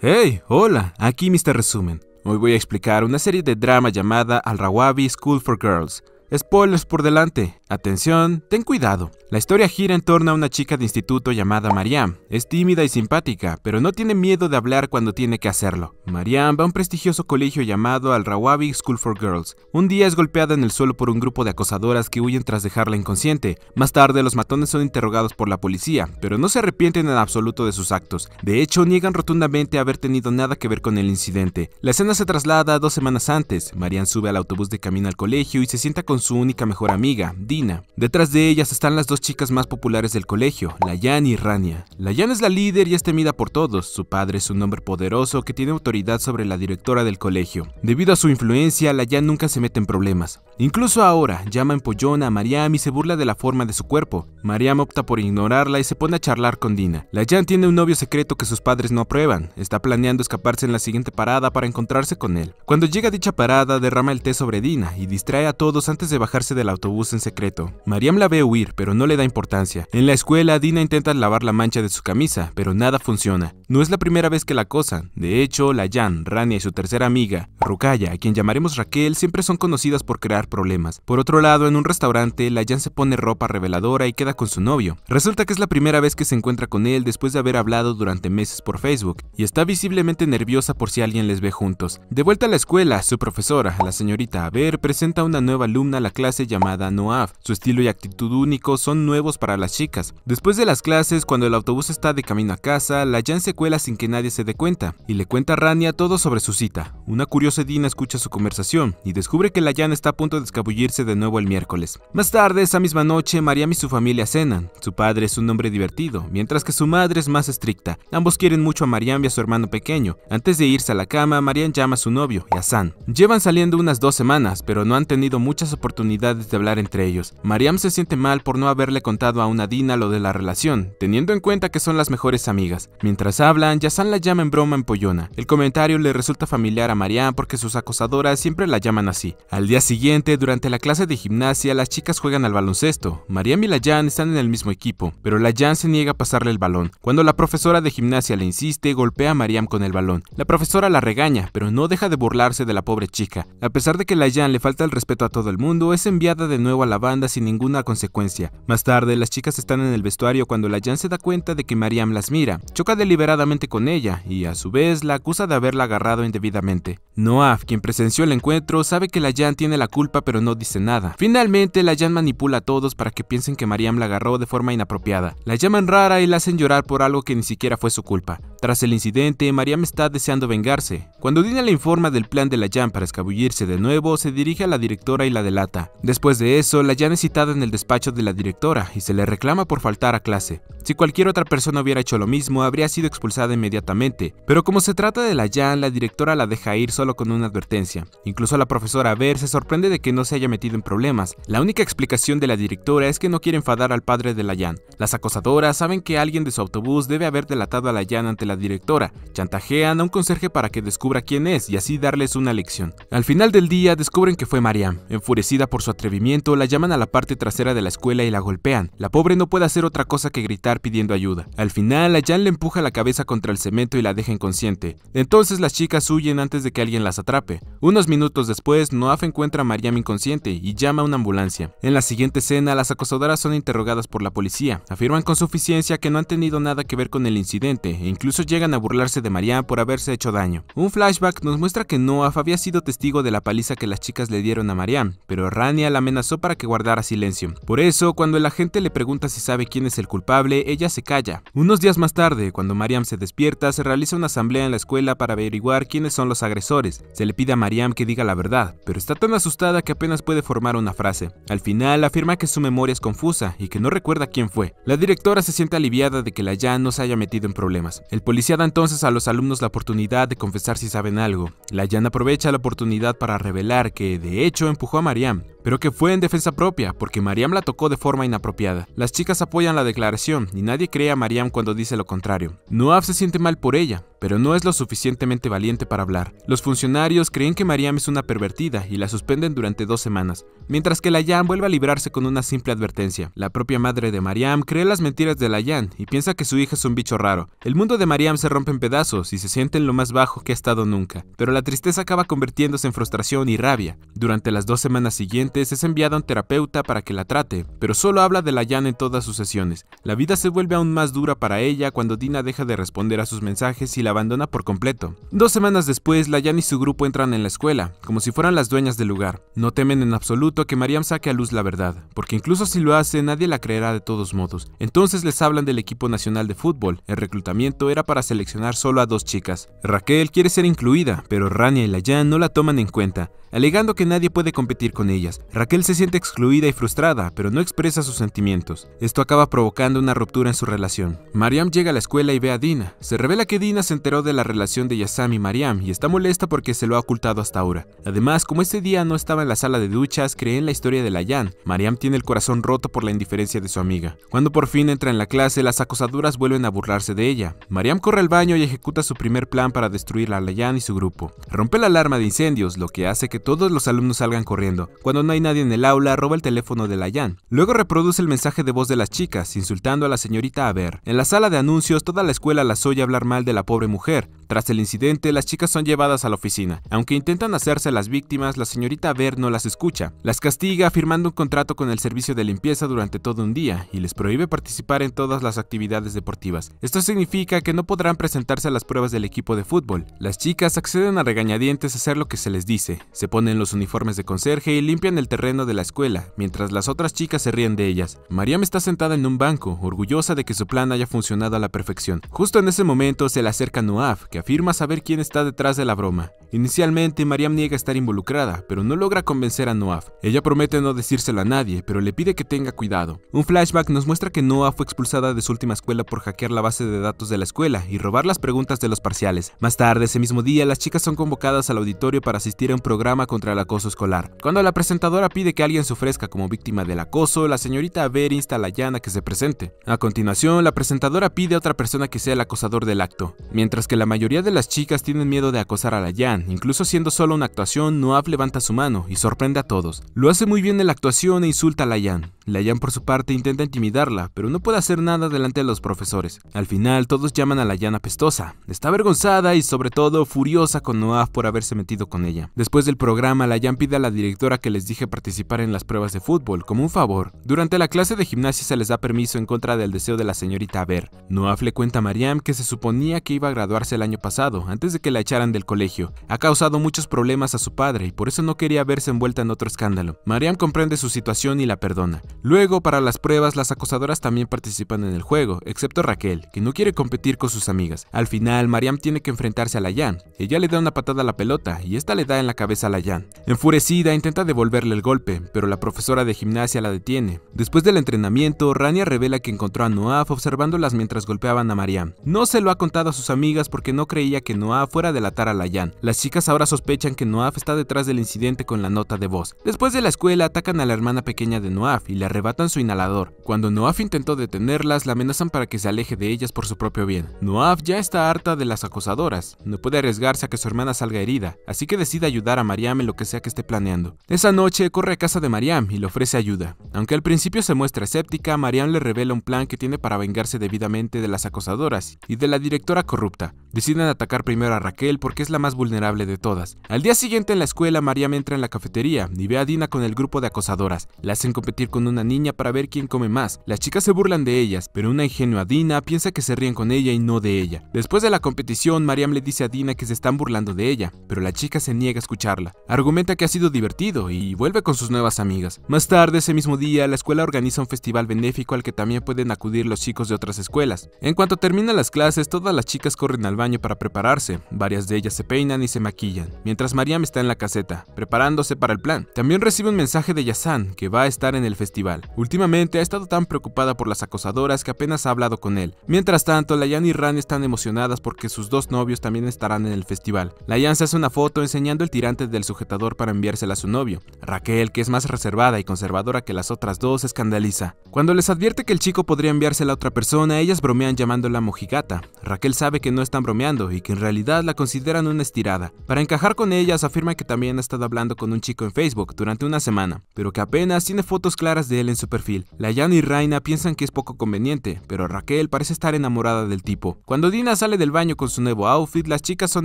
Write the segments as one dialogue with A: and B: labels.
A: Hey, hola, aquí Mr. Resumen. Hoy voy a explicar una serie de drama llamada Al-Rawabi School for Girls, Spoilers por delante. Atención, ten cuidado. La historia gira en torno a una chica de instituto llamada Mariam. Es tímida y simpática, pero no tiene miedo de hablar cuando tiene que hacerlo. Mariam va a un prestigioso colegio llamado Al Rawabi School for Girls. Un día es golpeada en el suelo por un grupo de acosadoras que huyen tras dejarla inconsciente. Más tarde los matones son interrogados por la policía, pero no se arrepienten en absoluto de sus actos. De hecho, niegan rotundamente haber tenido nada que ver con el incidente. La escena se traslada dos semanas antes. Mariam sube al autobús de camino al colegio y se sienta con su única mejor amiga, Dina. Detrás de ellas están las dos chicas más populares del colegio, Layan y Rania. Layan es la líder y es temida por todos. Su padre es un hombre poderoso que tiene autoridad sobre la directora del colegio. Debido a su influencia, Layan nunca se mete en problemas. Incluso ahora, llama empollona a Mariam y se burla de la forma de su cuerpo. Mariam opta por ignorarla y se pone a charlar con Dina. La Jan tiene un novio secreto que sus padres no aprueban. Está planeando escaparse en la siguiente parada para encontrarse con él. Cuando llega dicha parada, derrama el té sobre Dina y distrae a todos antes de bajarse del autobús en secreto. Mariam la ve huir, pero no le da importancia. En la escuela, Dina intenta lavar la mancha de su camisa, pero nada funciona. No es la primera vez que la acosan. De hecho, la Jan, Rania y su tercera amiga, Rukaya, a quien llamaremos Raquel, siempre son conocidas por crear problemas. Por otro lado, en un restaurante, la Jan se pone ropa reveladora y queda con su novio. Resulta que es la primera vez que se encuentra con él después de haber hablado durante meses por Facebook, y está visiblemente nerviosa por si alguien les ve juntos. De vuelta a la escuela, su profesora, la señorita Aver, presenta a una nueva alumna a la clase llamada Noaf. Su estilo y actitud único son nuevos para las chicas. Después de las clases, cuando el autobús está de camino a casa, la Jan se cuela sin que nadie se dé cuenta, y le cuenta a Rania todo sobre su cita. Una curiosa Dina escucha su conversación, y descubre que la Jan está a punto descabullirse de nuevo el miércoles. Más tarde, esa misma noche, Mariam y su familia cenan. Su padre es un hombre divertido, mientras que su madre es más estricta. Ambos quieren mucho a Mariam y a su hermano pequeño. Antes de irse a la cama, Mariam llama a su novio, Yazan. Llevan saliendo unas dos semanas, pero no han tenido muchas oportunidades de hablar entre ellos. Mariam se siente mal por no haberle contado a una Dina lo de la relación, teniendo en cuenta que son las mejores amigas. Mientras hablan, Yasan la llama en broma pollona. El comentario le resulta familiar a Mariam porque sus acosadoras siempre la llaman así. Al día siguiente, durante la clase de gimnasia, las chicas juegan al baloncesto. Mariam y lajan están en el mismo equipo, pero Jan se niega a pasarle el balón. Cuando la profesora de gimnasia le insiste, golpea a Mariam con el balón. La profesora la regaña, pero no deja de burlarse de la pobre chica. A pesar de que La Jan le falta el respeto a todo el mundo, es enviada de nuevo a la banda sin ninguna consecuencia. Más tarde, las chicas están en el vestuario cuando La Jan se da cuenta de que Mariam las mira. Choca deliberadamente con ella y, a su vez, la acusa de haberla agarrado indebidamente. Noaf, quien presenció el encuentro, sabe que La Jan tiene la culpa pero no dice nada. Finalmente, la Jan manipula a todos para que piensen que Mariam la agarró de forma inapropiada. La llaman rara y la hacen llorar por algo que ni siquiera fue su culpa. Tras el incidente, Mariam está deseando vengarse. Cuando Dina le informa del plan de la Jan para escabullirse de nuevo, se dirige a la directora y la delata. Después de eso, la Jan es citada en el despacho de la directora y se le reclama por faltar a clase. Si cualquier otra persona hubiera hecho lo mismo, habría sido expulsada inmediatamente, pero como se trata de la Jan, la directora la deja ir solo con una advertencia. Incluso la profesora Ver se sorprende de que no se haya metido en problemas. La única explicación de la directora es que no quiere enfadar al padre de la Jan. Las acosadoras saben que alguien de su autobús debe haber delatado a la Jan ante la directora. Chantajean a un conserje para que descubra quién es y así darles una lección. Al final del día descubren que fue Mariam. Enfurecida por su atrevimiento, la llaman a la parte trasera de la escuela y la golpean. La pobre no puede hacer otra cosa que gritar pidiendo ayuda. Al final, la Jan le empuja la cabeza contra el cemento y la deja inconsciente. Entonces las chicas huyen antes de que alguien las atrape. Unos minutos después, Noaf encuentra a Mariam inconsciente y llama a una ambulancia. En la siguiente escena, las acosadoras son interrogadas por la policía. Afirman con suficiencia que no han tenido nada que ver con el incidente e incluso llegan a burlarse de Mariam por haberse hecho daño. Un flashback nos muestra que Noah había sido testigo de la paliza que las chicas le dieron a Mariam, pero Rania la amenazó para que guardara silencio. Por eso, cuando el agente le pregunta si sabe quién es el culpable, ella se calla. Unos días más tarde, cuando Mariam se despierta, se realiza una asamblea en la escuela para averiguar quiénes son los agresores. Se le pide a Mariam que diga la verdad, pero está tan asustada que apenas puede formar una frase. Al final afirma que su memoria es confusa y que no recuerda quién fue. La directora se siente aliviada de que la no se haya metido en problemas. El policía da entonces a los alumnos la oportunidad de confesar si saben algo. La Jan aprovecha la oportunidad para revelar que, de hecho, empujó a Mariam, pero que fue en defensa propia, porque Mariam la tocó de forma inapropiada. Las chicas apoyan la declaración y nadie cree a Mariam cuando dice lo contrario. Noab se siente mal por ella, pero no es lo suficientemente valiente para hablar. Los funcionarios creen que Mariam es una pervertida y la suspenden durante durante dos semanas, mientras que La Layan vuelve a librarse con una simple advertencia. La propia madre de Mariam cree las mentiras de Layan y piensa que su hija es un bicho raro. El mundo de Mariam se rompe en pedazos y se siente en lo más bajo que ha estado nunca, pero la tristeza acaba convirtiéndose en frustración y rabia. Durante las dos semanas siguientes es enviada a un terapeuta para que la trate, pero solo habla de la Layan en todas sus sesiones. La vida se vuelve aún más dura para ella cuando Dina deja de responder a sus mensajes y la abandona por completo. Dos semanas después, La Layan y su grupo entran en la escuela, como si fueran las dueñas del lugar. No temen en absoluto que Mariam saque a luz la verdad, porque incluso si lo hace nadie la creerá de todos modos. Entonces les hablan del equipo nacional de fútbol. El reclutamiento era para seleccionar solo a dos chicas. Raquel quiere ser incluida, pero Rania y Layan no la toman en cuenta, alegando que nadie puede competir con ellas. Raquel se siente excluida y frustrada, pero no expresa sus sentimientos. Esto acaba provocando una ruptura en su relación. Mariam llega a la escuela y ve a Dina. Se revela que Dina se enteró de la relación de Yasami y Mariam y está molesta porque se lo ha ocultado hasta ahora. Además, como ese día no estaba en la sala de duchas, cree en la historia de La Jan. Mariam tiene el corazón roto por la indiferencia de su amiga. Cuando por fin entra en la clase, las acosadoras vuelven a burlarse de ella. Mariam corre al baño y ejecuta su primer plan para destruir a La Jan y su grupo. Rompe la alarma de incendios, lo que hace que todos los alumnos salgan corriendo. Cuando no hay nadie en el aula, roba el teléfono de La Jan. Luego reproduce el mensaje de voz de las chicas, insultando a la señorita Aver. En la sala de anuncios, toda la escuela las oye hablar mal de la pobre mujer. Tras el incidente, las chicas son llevadas a la oficina. Aunque intentan hacerse las víctimas, la señorita Aver no las escucha. Las castiga firmando un contrato con el servicio de limpieza durante todo un día y les prohíbe participar en todas las actividades deportivas. Esto significa que no podrán presentarse a las pruebas del equipo de fútbol. Las chicas acceden a regañadientes a hacer lo que se les dice. Se ponen los uniformes de conserje y limpian el terreno de la escuela, mientras las otras chicas se ríen de ellas. Mariam está sentada en un banco, orgullosa de que su plan haya funcionado a la perfección. Justo en ese momento se le acerca Noaf, que afirma saber quién está detrás de la broma. Inicialmente, Mariam niega estar involucrada, pero no logra convencer a Noah. Ella promete no decírselo a nadie, pero le pide que tenga cuidado. Un flashback nos muestra que Noah fue expulsada de su última escuela por hackear la base de datos de la escuela y robar las preguntas de los parciales. Más tarde, ese mismo día, las chicas son convocadas al auditorio para asistir a un programa contra el acoso escolar. Cuando la presentadora pide que alguien se ofrezca como víctima del acoso, la señorita Aver insta a la a que se presente. A continuación, la presentadora pide a otra persona que sea el acosador del acto, mientras que la mayoría de las chicas tienen miedo de acosar a la Jan. Incluso siendo solo una actuación, Noah levanta su mano y sorprende a todos. Lo hace muy bien en la actuación e insulta a Layan. Layan por su parte intenta intimidarla, pero no puede hacer nada delante de los profesores. Al final todos llaman a Layan apestosa. Está avergonzada y sobre todo furiosa con Noah por haberse metido con ella. Después del programa, Layan pide a la directora que les dije participar en las pruebas de fútbol como un favor. Durante la clase de gimnasia se les da permiso en contra del deseo de la señorita Ver. Noah le cuenta a Mariam que se suponía que iba a graduarse el año pasado, antes de que la echaran del colegio. Ha causado muchos problemas a su padre y por eso no quería ver envuelta en otro escándalo. Mariam comprende su situación y la perdona. Luego, para las pruebas, las acosadoras también participan en el juego, excepto Raquel, que no quiere competir con sus amigas. Al final, Mariam tiene que enfrentarse a la Jan. Ella le da una patada a la pelota y esta le da en la cabeza a la Yan. Enfurecida, intenta devolverle el golpe, pero la profesora de gimnasia la detiene. Después del entrenamiento, Rania revela que encontró a Noah observándolas mientras golpeaban a Mariam. No se lo ha contado a sus amigas porque no creía que Noah fuera a delatar a la Yan. Las chicas ahora sospechan que Noah está detrás del incidente con la nota de voz. Después de la escuela atacan a la hermana pequeña de Noaf y le arrebatan su inhalador. Cuando Noaf intentó detenerlas, la amenazan para que se aleje de ellas por su propio bien. Noaf ya está harta de las acosadoras, no puede arriesgarse a que su hermana salga herida, así que decide ayudar a Mariam en lo que sea que esté planeando. Esa noche corre a casa de Mariam y le ofrece ayuda. Aunque al principio se muestra escéptica, Mariam le revela un plan que tiene para vengarse debidamente de las acosadoras y de la directora corrupta. Deciden atacar primero a Raquel porque es la más vulnerable de todas. Al día siguiente en la escuela, Mariam entra en la cafetería y ve a Dina con el grupo de acosadoras. La hacen competir con una niña para ver quién come más. Las chicas se burlan de ellas, pero una ingenua Dina piensa que se ríen con ella y no de ella. Después de la competición, Mariam le dice a Dina que se están burlando de ella, pero la chica se niega a escucharla. Argumenta que ha sido divertido y vuelve con sus nuevas amigas. Más tarde, ese mismo día, la escuela organiza un festival benéfico al que también pueden acudir los chicos de otras escuelas. En cuanto terminan las clases, todas las chicas corren al baño para prepararse. Varias de ellas se peinan y se maquillan, mientras Mariam está en la caseta, preparándose para el plan. También recibe un mensaje de Yasan, que va a estar en el festival. Últimamente ha estado tan preocupada por las acosadoras que apenas ha hablado con él. Mientras tanto, Layan y Ran están emocionadas porque sus dos novios también estarán en el festival. Layan se hace una foto enseñando el tirante del sujetador para enviársela a su novio. Raquel, que es más reservada y conservadora que las otras dos, escandaliza. Cuando les advierte que el chico podría enviársela a otra persona, ellas bromean llamándola mojigata. Raquel sabe que no están bromeando y que en realidad la consideran una estirada. Para encajar con ellas, afirma que también ha estado hablando con un chico en Facebook durante una semana, pero que apenas tiene fotos claras de él en su perfil. La Layano y Raina piensan que es poco conveniente, pero Raquel parece estar enamorada del tipo. Cuando Dina sale del baño con su nuevo outfit, las chicas son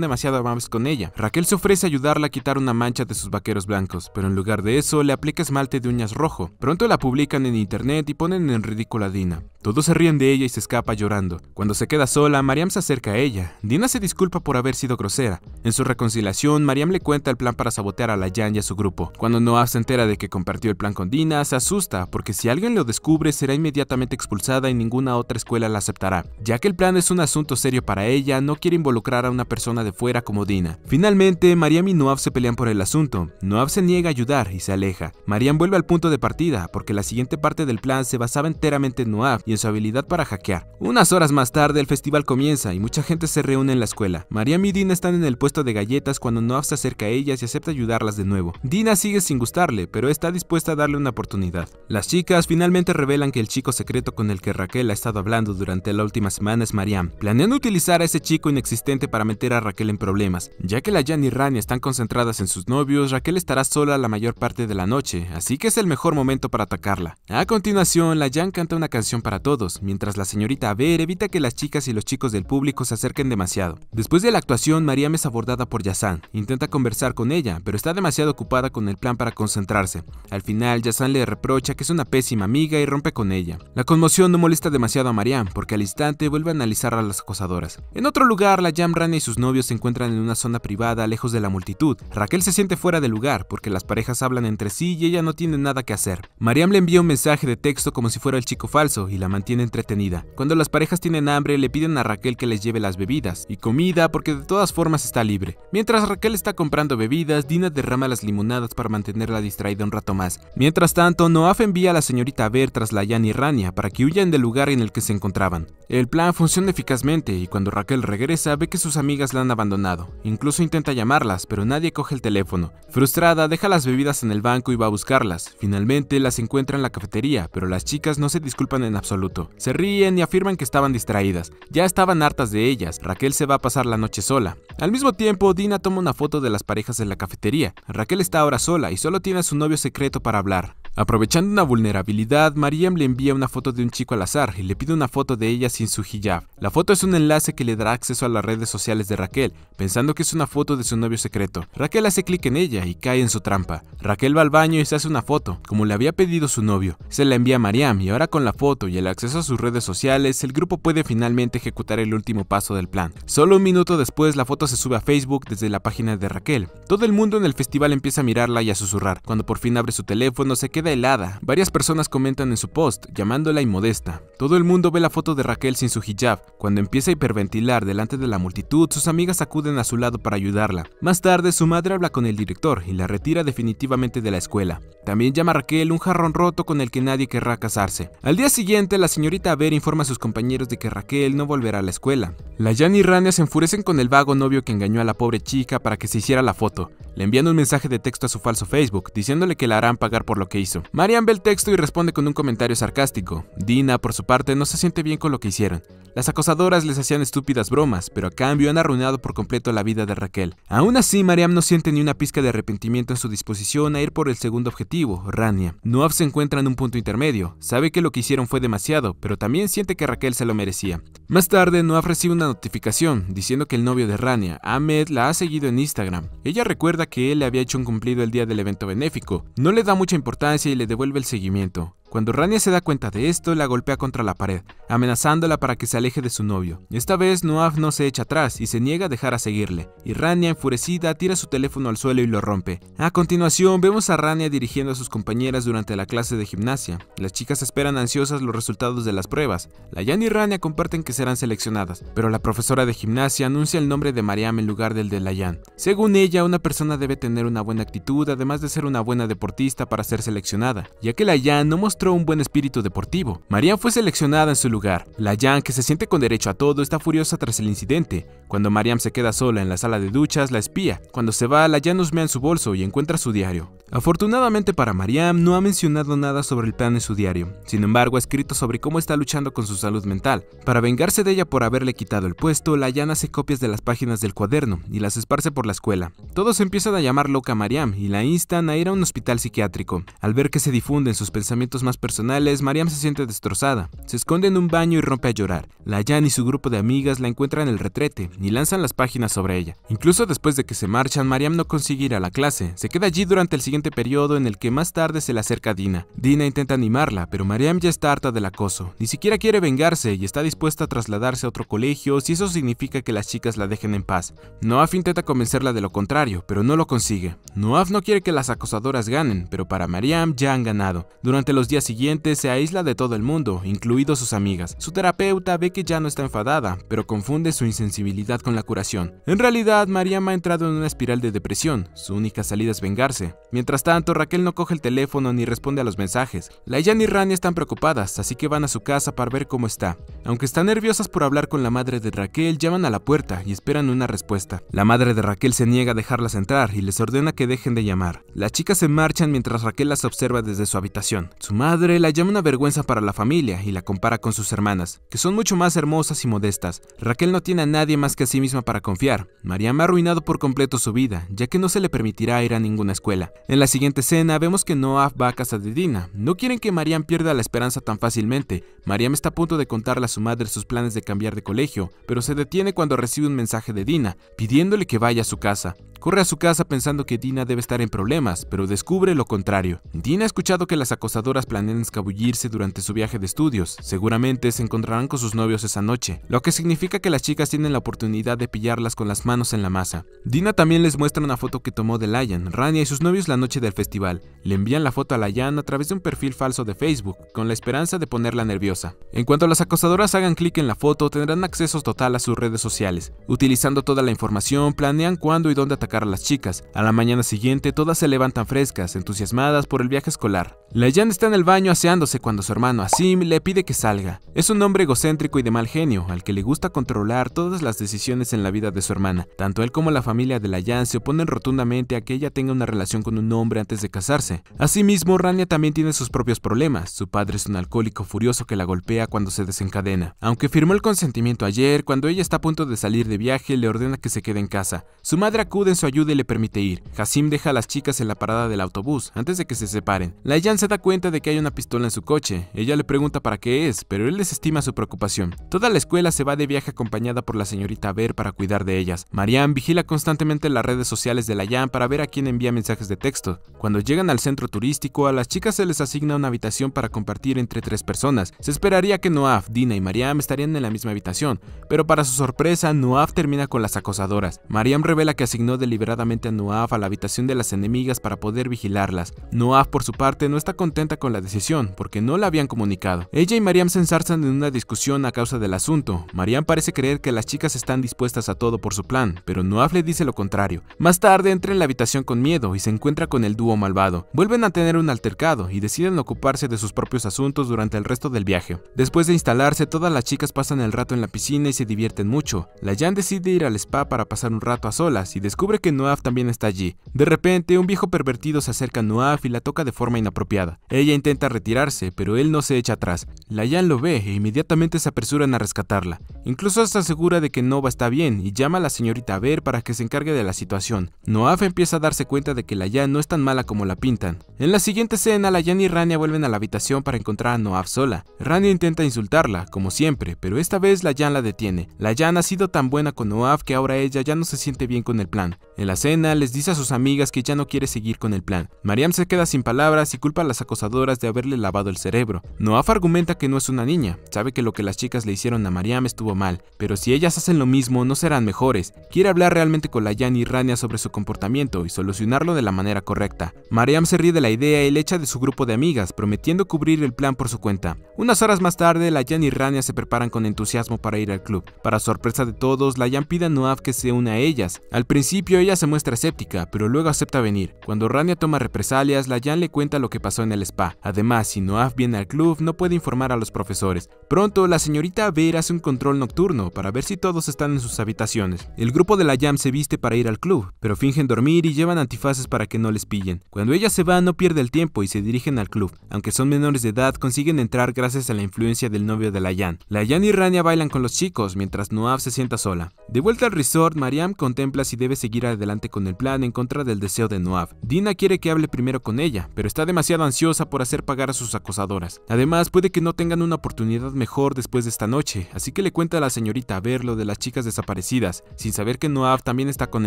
A: demasiado amables con ella. Raquel se ofrece a ayudarla a quitar una mancha de sus vaqueros blancos, pero en lugar de eso le aplica esmalte de uñas rojo. Pronto la publican en internet y ponen en ridículo a Dina. Todos se ríen de ella y se escapa llorando. Cuando se queda sola, Mariam se acerca a ella. Dina se disculpa por haber sido grosera. En su reconciliación, Mariam le cuenta el plan para sabotear a Jan y su grupo. Cuando Noah se entera de que compartió el plan con Dina, se asusta, porque si alguien lo descubre será inmediatamente expulsada y ninguna otra escuela la aceptará. Ya que el plan es un asunto serio para ella, no quiere involucrar a una persona de fuera como Dina. Finalmente, Mariam y Noab se pelean por el asunto. Noab se niega a ayudar y se aleja. Mariam vuelve al punto de partida, porque la siguiente parte del plan se basaba enteramente en Noab y en su habilidad para hackear. Unas horas más tarde, el festival comienza y mucha gente se reúne en la escuela. Mariam y Dina están en el puesto de galletas cuando Noab se acerca a ellas y acepta ayudarlas de nuevo. Dina sigue sin gustarle, pero está dispuesta a darle una oportunidad. Las chicas finalmente revelan que el chico secreto con el que Raquel ha estado hablando durante la última semana es Mariam. Planean utilizar a ese chico inexistente para meter a Raquel en problemas. Ya que la Jan y Rania están concentradas en sus novios, Raquel estará sola la mayor parte de la noche, así que es el mejor momento para atacarla. A continuación, la Jan canta una canción para todos, mientras la señorita Ver evita que las chicas y los chicos del público se acerquen demasiado. Después de la actuación, Mariam es abordada por Yazan, Intenta conversar con ella, pero está demasiado ocupada con el plan para concentrarse. Al final, Yasan le reprocha que es una pésima amiga y rompe con ella. La conmoción no molesta demasiado a Mariam, porque al instante vuelve a analizar a las acosadoras. En otro lugar, la Jamrana y sus novios se encuentran en una zona privada lejos de la multitud. Raquel se siente fuera de lugar, porque las parejas hablan entre sí y ella no tiene nada que hacer. Mariam le envía un mensaje de texto como si fuera el chico falso y la mantiene entretenida. Cuando las parejas tienen hambre, le piden a Raquel que les lleve las bebidas y comida porque de todas formas está libre. Mientras Raquel está comprando bebidas, Dina derrama las limonadas para mantenerla distraída un rato más. Mientras tanto, Noaf envía a la señorita Ver tras Jan y Rania para que huyan del lugar en el que se encontraban. El plan funciona eficazmente y cuando Raquel regresa ve que sus amigas la han abandonado. Incluso intenta llamarlas, pero nadie coge el teléfono. Frustrada, deja las bebidas en el banco y va a buscarlas. Finalmente las encuentra en la cafetería, pero las chicas no se disculpan en absoluto. Se ríen y afirman que estaban distraídas. Ya estaban hartas de ellas. Raquel se va a pasar la noche sola. Al mismo tiempo, Dina toma una foto de las parejas en la cafetería. Raquel él está ahora sola y solo tiene a su novio secreto para hablar. Aprovechando una vulnerabilidad, Mariam le envía una foto de un chico al azar y le pide una foto de ella sin su hijab. La foto es un enlace que le dará acceso a las redes sociales de Raquel, pensando que es una foto de su novio secreto. Raquel hace clic en ella y cae en su trampa. Raquel va al baño y se hace una foto, como le había pedido su novio. Se la envía a Mariam y ahora con la foto y el acceso a sus redes sociales, el grupo puede finalmente ejecutar el último paso del plan. Solo un minuto después la foto se sube a Facebook desde la página de Raquel. Todo el mundo en el festival empieza a mirarla y a susurrar. Cuando por fin abre su teléfono se queda helada. Varias personas comentan en su post, llamándola inmodesta. Todo el mundo ve la foto de Raquel sin su hijab. Cuando empieza a hiperventilar delante de la multitud, sus amigas acuden a su lado para ayudarla. Más tarde, su madre habla con el director y la retira definitivamente de la escuela. También llama a Raquel un jarrón roto con el que nadie querrá casarse. Al día siguiente, la señorita Aver informa a sus compañeros de que Raquel no volverá a la escuela. La Jan y Rania se enfurecen con el vago novio que engañó a la pobre chica para que se hiciera la foto le envían un mensaje de texto a su falso Facebook, diciéndole que la harán pagar por lo que hizo. Mariam ve el texto y responde con un comentario sarcástico. Dina, por su parte, no se siente bien con lo que hicieron. Las acosadoras les hacían estúpidas bromas, pero a cambio han arruinado por completo la vida de Raquel. Aún así, Mariam no siente ni una pizca de arrepentimiento en su disposición a ir por el segundo objetivo, Rania. Noab se encuentra en un punto intermedio, sabe que lo que hicieron fue demasiado, pero también siente que Raquel se lo merecía. Más tarde, Noab recibe una notificación diciendo que el novio de Rania, Ahmed, la ha seguido en Instagram. Ella recuerda que él le había hecho un cumplido el día del evento benéfico. No le da mucha importancia y le devuelve el seguimiento. Cuando Rania se da cuenta de esto, la golpea contra la pared, amenazándola para que se aleje de su novio. Esta vez Noaf no se echa atrás y se niega a dejar a seguirle, y Rania, enfurecida, tira su teléfono al suelo y lo rompe. A continuación, vemos a Rania dirigiendo a sus compañeras durante la clase de gimnasia. Las chicas esperan ansiosas los resultados de las pruebas. La Layan y Rania comparten que serán seleccionadas, pero la profesora de gimnasia anuncia el nombre de Mariam en lugar del de Layan. Según ella, una persona debe tener una buena actitud, además de ser una buena deportista para ser seleccionada, ya que Layan no mostró un buen espíritu deportivo. Mariam fue seleccionada en su lugar. La Jan, que se siente con derecho a todo, está furiosa tras el incidente. Cuando Mariam se queda sola en la sala de duchas, la espía. Cuando se va, la Jan husmea en su bolso y encuentra su diario. Afortunadamente para Mariam, no ha mencionado nada sobre el plan en su diario. Sin embargo, ha escrito sobre cómo está luchando con su salud mental. Para vengarse de ella por haberle quitado el puesto, la Jan hace copias de las páginas del cuaderno y las esparce por la escuela. Todos empiezan a llamar loca a Mariam y la instan a ir a un hospital psiquiátrico. Al ver que se difunden sus pensamientos más personales, Mariam se siente destrozada. Se esconde en un baño y rompe a llorar. La Jan y su grupo de amigas la encuentran en el retrete y lanzan las páginas sobre ella. Incluso después de que se marchan, Mariam no consigue ir a la clase. Se queda allí durante el siguiente periodo en el que más tarde se le acerca Dina. Dina intenta animarla, pero Mariam ya está harta del acoso. Ni siquiera quiere vengarse y está dispuesta a trasladarse a otro colegio si eso significa que las chicas la dejen en paz. Noaf intenta convencerla de lo contrario, pero no lo consigue. Noaf no quiere que las acosadoras ganen, pero para Mariam ya han ganado. Durante los siguiente siguiente, se aísla de todo el mundo, incluidos sus amigas. Su terapeuta ve que ya no está enfadada, pero confunde su insensibilidad con la curación. En realidad, Mariam ha entrado en una espiral de depresión, su única salida es vengarse. Mientras tanto, Raquel no coge el teléfono ni responde a los mensajes. Layan y Rani están preocupadas, así que van a su casa para ver cómo está. Aunque están nerviosas por hablar con la madre de Raquel, llaman a la puerta y esperan una respuesta. La madre de Raquel se niega a dejarlas entrar y les ordena que dejen de llamar. Las chicas se marchan mientras Raquel las observa desde su habitación. Su madre la llama una vergüenza para la familia y la compara con sus hermanas, que son mucho más hermosas y modestas. Raquel no tiene a nadie más que a sí misma para confiar. Mariam ha arruinado por completo su vida, ya que no se le permitirá ir a ninguna escuela. En la siguiente escena vemos que Noah va a casa de Dina. No quieren que Mariam pierda la esperanza tan fácilmente. Mariam está a punto de contarle a su madre sus planes de cambiar de colegio, pero se detiene cuando recibe un mensaje de Dina, pidiéndole que vaya a su casa. Corre a su casa pensando que Dina debe estar en problemas, pero descubre lo contrario. Dina ha escuchado que las acosadoras planean escabullirse durante su viaje de estudios. Seguramente se encontrarán con sus novios esa noche, lo que significa que las chicas tienen la oportunidad de pillarlas con las manos en la masa. Dina también les muestra una foto que tomó de Lyan, Rania y sus novios la noche del festival. Le envían la foto a Lyan a través de un perfil falso de Facebook, con la esperanza de ponerla nerviosa. En cuanto las acosadoras hagan clic en la foto, tendrán acceso total a sus redes sociales. Utilizando toda la información, planean cuándo y dónde atacar a las chicas. A la mañana siguiente, todas se levantan frescas, entusiasmadas por el viaje escolar. está en el baño aseándose cuando su hermano Asim le pide que salga. Es un hombre egocéntrico y de mal genio, al que le gusta controlar todas las decisiones en la vida de su hermana. Tanto él como la familia de Laian se oponen rotundamente a que ella tenga una relación con un hombre antes de casarse. Asimismo, Rania también tiene sus propios problemas. Su padre es un alcohólico furioso que la golpea cuando se desencadena. Aunque firmó el consentimiento ayer, cuando ella está a punto de salir de viaje, le ordena que se quede en casa. Su madre acude en su ayuda y le permite ir. Hasim deja a las chicas en la parada del autobús, antes de que se separen. Layan se da cuenta de que hay una pistola en su coche. Ella le pregunta para qué es, pero él desestima su preocupación. Toda la escuela se va de viaje acompañada por la señorita Ver para cuidar de ellas. Mariam vigila constantemente las redes sociales de la Jan para ver a quién envía mensajes de texto. Cuando llegan al centro turístico, a las chicas se les asigna una habitación para compartir entre tres personas. Se esperaría que Noaf, Dina y Mariam estarían en la misma habitación, pero para su sorpresa, Noaf termina con las acosadoras. Mariam revela que asignó deliberadamente a Noaf a la habitación de las enemigas para poder vigilarlas. Noaf, por su parte, no está contenta con la decisión, porque no la habían comunicado. Ella y Mariam se ensarzan en una discusión a causa del asunto. Mariam parece creer que las chicas están dispuestas a todo por su plan, pero Noaf le dice lo contrario. Más tarde entra en la habitación con miedo y se encuentra con el dúo malvado. Vuelven a tener un altercado y deciden ocuparse de sus propios asuntos durante el resto del viaje. Después de instalarse, todas las chicas pasan el rato en la piscina y se divierten mucho. La Jan decide ir al spa para pasar un rato a solas y descubre que Noaf también está allí. De repente, un viejo pervertido se acerca a Noaf y la toca de forma inapropiada. Ella intenta intenta retirarse, pero él no se echa atrás. La Yan lo ve e inmediatamente se apresuran a rescatarla. Incluso se asegura de que Nova está bien y llama a la señorita a Ver para que se encargue de la situación. Noaf empieza a darse cuenta de que la Yan no es tan mala como la pintan. En la siguiente escena, la Yan y Rania vuelven a la habitación para encontrar a Noaf sola. Rania intenta insultarla, como siempre, pero esta vez la Yan la detiene. La Yan ha sido tan buena con Noaf que ahora ella ya no se siente bien con el plan. En la cena, les dice a sus amigas que ya no quiere seguir con el plan. Mariam se queda sin palabras y culpa a las acosadoras de de haberle lavado el cerebro. Noaf argumenta que no es una niña, sabe que lo que las chicas le hicieron a Mariam estuvo mal, pero si ellas hacen lo mismo no serán mejores. Quiere hablar realmente con la Jan y Rania sobre su comportamiento y solucionarlo de la manera correcta. Mariam se ríe de la idea y le echa de su grupo de amigas, prometiendo cubrir el plan por su cuenta. Unas horas más tarde, la Jan y Rania se preparan con entusiasmo para ir al club. Para sorpresa de todos, Jan pide a Noaf que se una a ellas. Al principio ella se muestra escéptica, pero luego acepta venir. Cuando Rania toma represalias, la Jan le cuenta lo que pasó en el spa. Además, si noah viene al club, no puede informar a los profesores. Pronto, la señorita Ver hace un control nocturno para ver si todos están en sus habitaciones. El grupo de la Jam se viste para ir al club, pero fingen dormir y llevan antifaces para que no les pillen. Cuando ella se va, no pierde el tiempo y se dirigen al club. Aunque son menores de edad, consiguen entrar gracias a la influencia del novio de la Jan. La Jan y Rania bailan con los chicos, mientras noah se sienta sola. De vuelta al resort, Mariam contempla si debe seguir adelante con el plan en contra del deseo de noah Dina quiere que hable primero con ella, pero está demasiado ansiosa por hacer pagar a sus acosadoras. Además, puede que no tengan una oportunidad mejor después de esta noche, así que le cuenta a la señorita ver lo de las chicas desaparecidas, sin saber que noaf también está con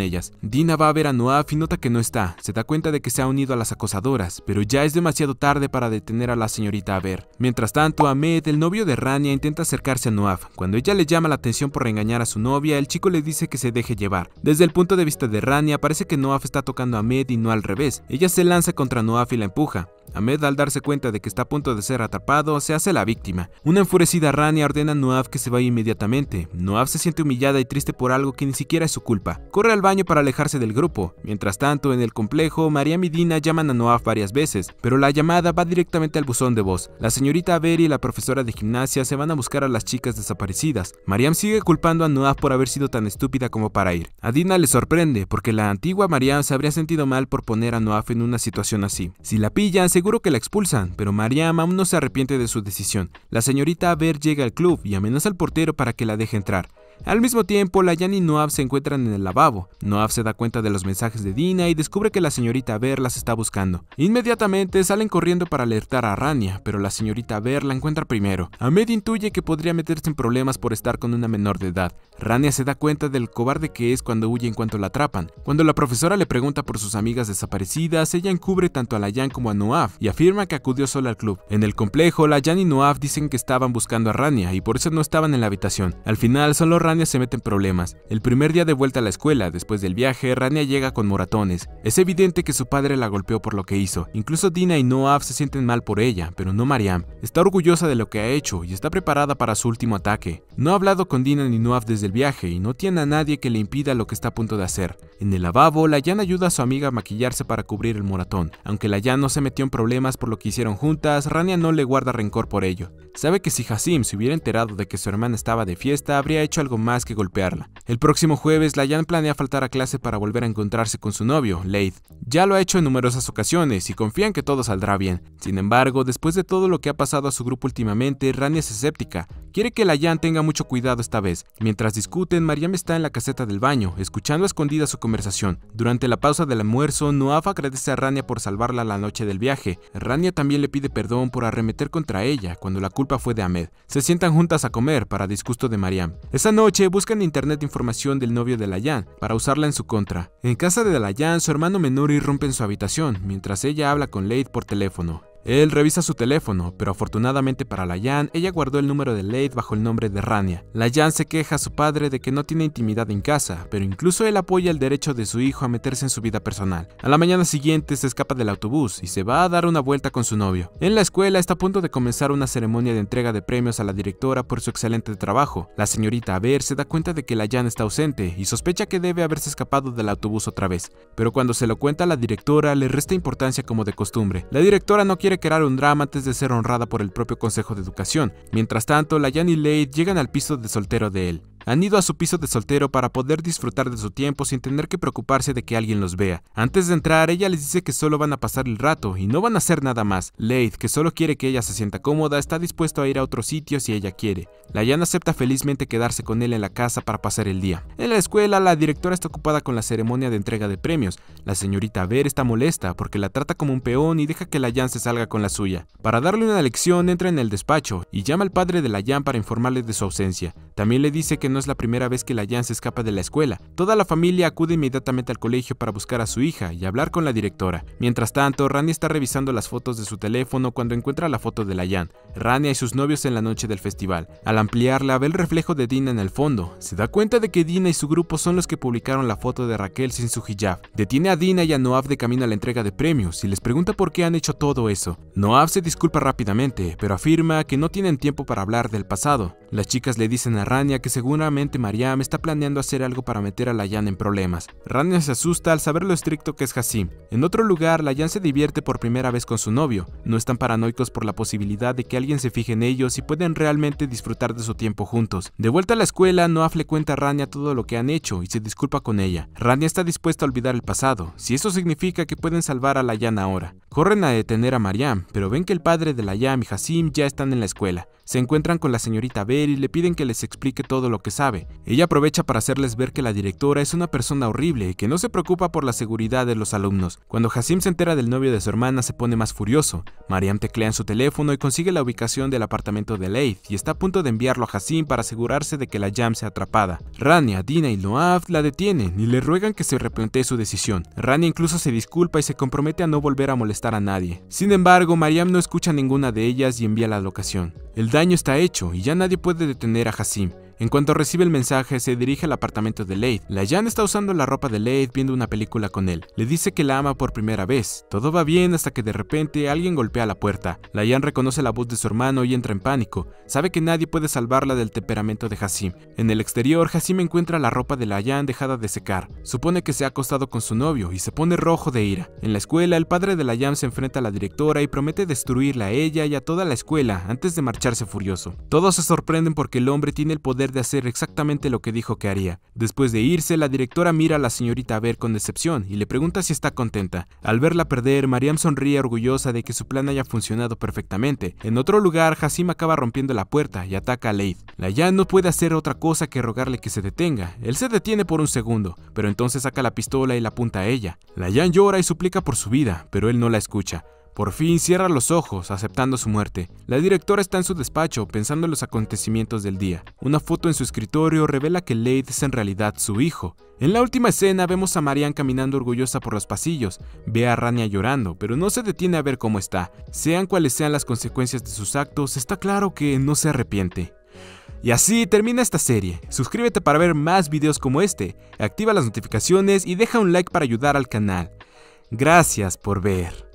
A: ellas. Dina va a ver a Noaf y nota que no está, se da cuenta de que se ha unido a las acosadoras, pero ya es demasiado tarde para detener a la señorita ver. Mientras tanto, Ahmed, el novio de Rania, intenta acercarse a noaf Cuando ella le llama la atención por engañar a su novia, el chico le dice que se deje llevar. Desde el punto de vista de Rania, parece que Noab está tocando a Ahmed y no al revés. Ella se lanza contra Noaf y la empuja. Ahmed, al darse cuenta de que está a punto de ser atrapado, se hace la víctima. Una enfurecida Rania ordena a Noaf que se vaya inmediatamente. Noaf se siente humillada y triste por algo que ni siquiera es su culpa. Corre al baño para alejarse del grupo. Mientras tanto, en el complejo, Mariam y Dina llaman a Noaf varias veces, pero la llamada va directamente al buzón de voz. La señorita Avery y la profesora de gimnasia se van a buscar a las chicas desaparecidas. Mariam sigue culpando a Noaf por haber sido tan estúpida como para ir. A Dina le sorprende, porque la antigua Mariam se habría sentido mal por poner a Noaf en una situación así. Si la pillan, se Seguro que la expulsan, pero María aún no se arrepiente de su decisión. La señorita Ver llega al club y amenaza al portero para que la deje entrar. Al mismo tiempo, la y Noab se encuentran en el lavabo. Noab se da cuenta de los mensajes de Dina y descubre que la señorita Ver las está buscando. Inmediatamente salen corriendo para alertar a Rania, pero la señorita Ver la encuentra primero. Ahmed intuye que podría meterse en problemas por estar con una menor de edad. Rania se da cuenta del cobarde que es cuando huye en cuanto la atrapan. Cuando la profesora le pregunta por sus amigas desaparecidas, ella encubre tanto a Layan como a Noab y afirma que acudió sola al club. En el complejo, Layan y Noab dicen que estaban buscando a Rania y por eso no estaban en la habitación. Al final, solo Rania se mete en problemas. El primer día de vuelta a la escuela, después del viaje, Rania llega con moratones. Es evidente que su padre la golpeó por lo que hizo. Incluso Dina y Noah se sienten mal por ella, pero no Mariam. Está orgullosa de lo que ha hecho y está preparada para su último ataque. No ha hablado con Dina ni Noah desde el viaje y no tiene a nadie que le impida lo que está a punto de hacer. En el lavabo, Layan ayuda a su amiga a maquillarse para cubrir el moratón. Aunque Layan no se metió en problemas por lo que hicieron juntas, Rania no le guarda rencor por ello. Sabe que si Hasim se hubiera enterado de que su hermana estaba de fiesta, habría hecho algo más que golpearla. El próximo jueves, Layan planea faltar a clase para volver a encontrarse con su novio, Leith. Ya lo ha hecho en numerosas ocasiones y confían que todo saldrá bien. Sin embargo, después de todo lo que ha pasado a su grupo últimamente, Rania es escéptica. Quiere que Layan tenga mucho cuidado esta vez. Mientras discuten, Mariam está en la caseta del baño, escuchando a escondida su conversación. Durante la pausa del almuerzo, Noafa agradece a Rania por salvarla la noche del viaje. Rania también le pide perdón por arremeter contra ella cuando la culpa fue de Ahmed. Se sientan juntas a comer para disgusto de Mariam. Esa noche noche buscan en internet información del novio de yan para usarla en su contra. En casa de Dalayan, su hermano menor irrumpe en su habitación mientras ella habla con Leith por teléfono. Él revisa su teléfono, pero afortunadamente para la Jan, ella guardó el número de Late bajo el nombre de Rania. La Jan se queja a su padre de que no tiene intimidad en casa, pero incluso él apoya el derecho de su hijo a meterse en su vida personal. A la mañana siguiente se escapa del autobús y se va a dar una vuelta con su novio. En la escuela está a punto de comenzar una ceremonia de entrega de premios a la directora por su excelente trabajo. La señorita Aver se da cuenta de que la Jan está ausente y sospecha que debe haberse escapado del autobús otra vez, pero cuando se lo cuenta a la directora le resta importancia como de costumbre. La directora no quiere crear un drama antes de ser honrada por el propio Consejo de Educación. Mientras tanto, Layanne y Lade llegan al piso de soltero de él han ido a su piso de soltero para poder disfrutar de su tiempo sin tener que preocuparse de que alguien los vea. Antes de entrar, ella les dice que solo van a pasar el rato y no van a hacer nada más. Leith, que solo quiere que ella se sienta cómoda, está dispuesto a ir a otro sitio si ella quiere. la Layan acepta felizmente quedarse con él en la casa para pasar el día. En la escuela, la directora está ocupada con la ceremonia de entrega de premios. La señorita Ver está molesta porque la trata como un peón y deja que la Layan se salga con la suya. Para darle una lección, entra en el despacho y llama al padre de la Jan para informarle de su ausencia. También le dice que no es la primera vez que la Jan se escapa de la escuela. Toda la familia acude inmediatamente al colegio para buscar a su hija y hablar con la directora. Mientras tanto, Rania está revisando las fotos de su teléfono cuando encuentra la foto de la Jan, Rania y sus novios en la noche del festival. Al ampliarla, ve el reflejo de Dina en el fondo. Se da cuenta de que Dina y su grupo son los que publicaron la foto de Raquel sin su hijab. Detiene a Dina y a Noab de camino a la entrega de premios y les pregunta por qué han hecho todo eso. Noab se disculpa rápidamente, pero afirma que no tienen tiempo para hablar del pasado. Las chicas le dicen a Rania que según seguramente Mariam está planeando hacer algo para meter a Layan en problemas. Rania se asusta al saber lo estricto que es Hassim. En otro lugar, Layan se divierte por primera vez con su novio. No están paranoicos por la posibilidad de que alguien se fije en ellos y pueden realmente disfrutar de su tiempo juntos. De vuelta a la escuela, Noah le cuenta a Rania todo lo que han hecho y se disculpa con ella. Rania está dispuesta a olvidar el pasado, si eso significa que pueden salvar a Layan ahora. Corren a detener a Mariam, pero ven que el padre de Layan y Hasim ya están en la escuela. Se encuentran con la señorita Bell y le piden que les explique todo lo que sabe. Ella aprovecha para hacerles ver que la directora es una persona horrible y que no se preocupa por la seguridad de los alumnos. Cuando Hasim se entera del novio de su hermana se pone más furioso. Mariam teclea en su teléfono y consigue la ubicación del apartamento de Leith y está a punto de enviarlo a Hasim para asegurarse de que la Jam sea atrapada. Rania, Dina y Noav la detienen y le ruegan que se repente su decisión. Rania incluso se disculpa y se compromete a no volver a molestar a nadie. Sin embargo, Mariam no escucha a ninguna de ellas y envía la locación. El daño está hecho y ya nadie puede detener a Jasim. En cuanto recibe el mensaje, se dirige al apartamento de Leith. La está usando la ropa de Leith viendo una película con él. Le dice que la ama por primera vez. Todo va bien hasta que de repente alguien golpea la puerta. La reconoce la voz de su hermano y entra en pánico. Sabe que nadie puede salvarla del temperamento de Hassim. En el exterior, Hassim encuentra la ropa de la dejada de secar. Supone que se ha acostado con su novio y se pone rojo de ira. En la escuela, el padre de la se enfrenta a la directora y promete destruirla a ella y a toda la escuela antes de marcharse furioso. Todos se sorprenden porque el hombre tiene el poder de hacer exactamente lo que dijo que haría. Después de irse, la directora mira a la señorita Ver con decepción y le pregunta si está contenta. Al verla perder, Mariam sonríe orgullosa de que su plan haya funcionado perfectamente. En otro lugar, Hasim acaba rompiendo la puerta y ataca a La Layan no puede hacer otra cosa que rogarle que se detenga. Él se detiene por un segundo, pero entonces saca la pistola y la apunta a ella. Layan llora y suplica por su vida, pero él no la escucha. Por fin cierra los ojos, aceptando su muerte. La directora está en su despacho, pensando en los acontecimientos del día. Una foto en su escritorio revela que Leith es en realidad su hijo. En la última escena vemos a Marianne caminando orgullosa por los pasillos, ve a Rania llorando, pero no se detiene a ver cómo está. Sean cuales sean las consecuencias de sus actos, está claro que no se arrepiente. Y así termina esta serie. Suscríbete para ver más videos como este, activa las notificaciones y deja un like para ayudar al canal. Gracias por ver.